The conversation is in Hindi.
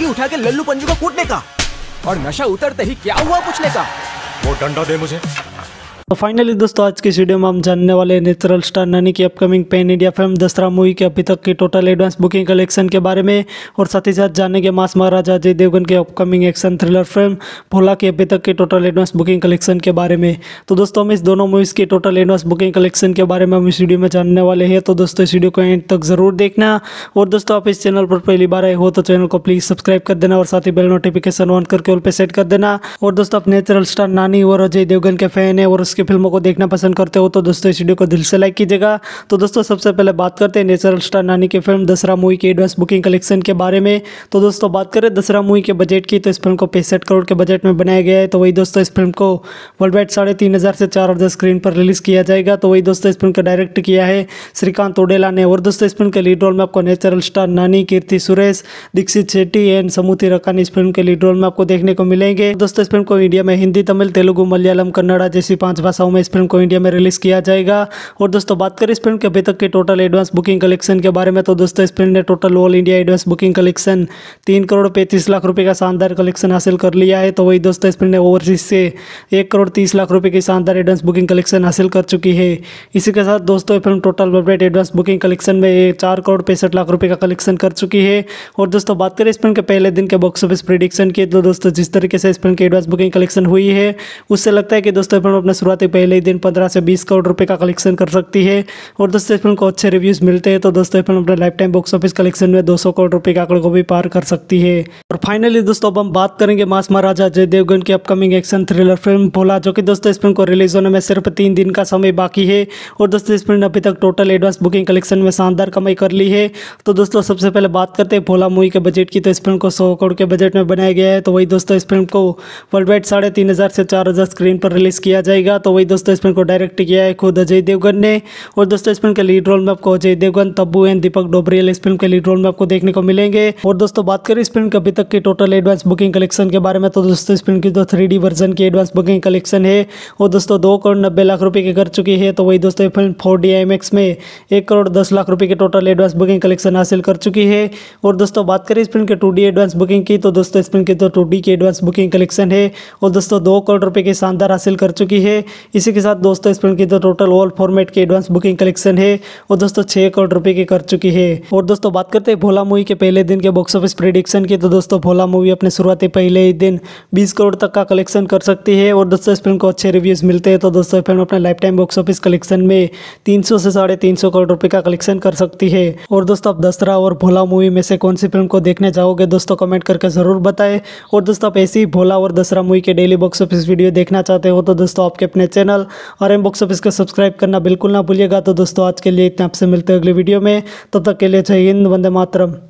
डंडी उठा के लल्लू पंजू को कूटने का और नशा उतरते ही क्या हुआ पूछने का वो डंडा दे मुझे तो फाइनली दोस्तों आज की वीडियो में हम जानने वाले नेचुरल स्टार ननी की upcoming pan India film Dasara movie के अभी तक की टोटल एडवांस बुकिंग कलेक्शन के बारे में और साथ ही साथ जानेंगे मास महाराजा अजय देवगन के upcoming action thriller film Bholaa की अभी तक की टोटल एडवांस बुकिंग कलेक्शन के बारे में तो दोस्तों हम इस दोनों मूवीज़ की टोटल एडवांस बुकिंग कलेक्शन के बारे में हम इस वीडियो में जानने वाले हैं तो दोस्तों इस वीडियो को एंड तक ज़रूर देखना और दोस्तों आप इस चैनल पर पहली बार आए हो तो चैनल को प्लीज़ सब्सक्राइब कर देना और साथ ही बेल नोटिफिकेशन ऑन करके उन पर सेट कर देना और दोस्तों आप नेचुरल स्टार नानी और अजय देवगन के फैन है और उसके की फिल्मों को देखना पसंद करते हो तो दोस्तों इस वीडियो को दिल से लाइक कीजिएगा तो दोस्तों सबसे पहले बात करते हैं नेचुरल स्टार नानी की फिल्म दसरा मूवी के एडवांस बुकिंग कलेक्शन के बारे में तो दोस्तों बात करें दसरा मूवी के बजट की तो इस फिल्म को पैंसठ करोड़ के बजट में बनाया गया है तो वही दोस्तों इस फिल्म को वर्ल्ड वाइड साढ़े तीन हज़ार से चार हज़ार स्क्रीन पर रिलीज़ किया जाएगा तो वही दोस्तों इस फिल्म का डायरेक्ट किया है श्रीकांत ओडेला ने और दोस्तों इस फिल्म के लीड रोल में आपको natural star Nani Keerthy Suresh Dikshit Shetty and Samuthirakani इस फिल्म के लीड रोल में आपको देखने को मिलेंगे दोस्तों इस फिल्म को इंडिया में हिंदी तमिल तेलुगु मलयालम कन्नड़ा जैसी पांच भाषाओं में इस फिल्म को इंडिया में रिलीज़ किया जाएगा और दोस्तों बात करें इस फिल्म के अभी तक के टोटल एडवांस बुकिंग कलेक्शन के बारे में तो दोस्तों इस फिल्म ने total all India advance booking collection तीन करोड़ पैंतीस लाख रुपये का शानदार कलेक्शन हासिल कर लिया है तो वही दोस्तों इस फिल्म ने ओवरसीज से एक करोड़ तीस लाख रुपये की शानदार एडवांस बुकिंग कलेक्शन हासिल कर चुकी है इसी के साथ दोस्तों ये film total world advance booking collection में चार करोड़ पैंसठ लाख रुपये का कलेक्शन कर चुकी है और दोस्तों बात करें इस फिल्म के पहले दिन के बॉक्स ऑफिस प्रिडिक्शन की तो दोस्तों जिस तरीके से इस फिल्म की एडवांस बुकिंग कलेक्शन हुई है उससे लगता है कि दोस्तों फिल्म अपने शुरुआत आते पहले ही दिन पंद्रह से बीस करोड़ रुपये का कलेक्शन कर सकती है और दोस्तों इस फिल्म को अच्छे रिव्यूज़ मिलते हैं तो दोस्तों फिल्म अपने lifetime box office collection में दो करोड़ रुपये का आंकड़े को भी पार कर सकती है और फाइनली दोस्तों अब हम बात करेंगे मास महाराजा जय देवगन की upcoming action thriller film Bholaa जो कि दोस्तों इस फिल्म को रिलीज होने में सिर्फ तीन दिन का समय बाकी है और दोस्तों इस फिल्म ने अभी तक टोटल एडवांस बुकिंग कलेक्शन में शानदार कमाई कर ली है तो दोस्तों सबसे पहले बात करते हैं भोला मूवी के बजट की तो इस फिल्म को सौ करोड़ के बजट में बनाया गया है तो वही दोस्तों इस फिल्म को वर्ल्ड वाइड साढ़े तीन हज़ार से चार हज़ार स्क्रीन पर रिलीज़ किया जाएगा तो वही दोस्तों इस फिल्म को डायरेक्ट किया है खुद अजय देवगन ने और दोस्तों इस फिल्म के लीड रोल में आपको अजय देवगन तब्बू एंड दीपक डोबरियल इस फिल्म के लीड रोल में आपको देखने को मिलेंगे और दोस्तों बात करें इस फिल्म के अभी तक की टोटल एडवांस बुकिंग कलेक्शन के बारे में तो दोस्तों इस फिल्म की जो थ्री वर्जन की एडवांस बुकिंग कलेक्शन है वो दोस्तों दो करोड़ नब्बे लाख रुपये की कर चुकी है तो वही दोस्तों फिल्म फोर डी में एक करोड़ दस लाख रुपये की टोटल एडवांस बुकिंग कलेक्शन हासिल कर चुकी है और दोस्तों बात करें इस फिल्म के टू एडवांस बुकिंग की तो दोस्तों इस फिल्म की जो टू की एडवांस बुकिंग कलेक्शन है वो दोस्तों दो करोड़ रुपये की शानदार हासिल कर चुकी है इसी के साथ दोस्तों इस फिल्म की तो टोटल ऑल फॉर्मेट की एडवांस बुकिंग कलेक्शन है और दोस्तों छः करोड़ रुपये की कर चुकी है और दोस्तों बात करते हैं भोला मूवी के पहले दिन के बॉक्स ऑफिस प्रिडिक्शन की तो दोस्तों भोला मूवी अपने शुरुआती पहले ही दिन बीस करोड़ तक का कलेक्शन कर सकती है और दोस्तों इस फिल्म को अच्छे रिव्यूज़ मिलते हैं तो दोस्तों फिल्म अपने lifetime box office collection में तीन सौ से साढ़े तीन सौ करोड़ रुपये का कलेक्शन कर सकती है और दोस्तों आप दसरा और भोला मूवी में से कौन सी फिल्म को देखने जाओगे दोस्तों कमेंट करके ज़रूर बताएं और दोस्तों आप ऐसी भोला और दसरा मूवी के डेली बॉक्स ऑफिस वीडियो देखना चाहते हो तो दोस्तों आपके अपने अपने चैनल और एम बुक्स ऑफिस को सब्सक्राइब करना बिल्कुल ना भूलिएगा तो दोस्तों आज के लिए इतना आपसे मिलते हैं अगले वीडियो में तब तक के लिए जय हिंद वंदे मातरम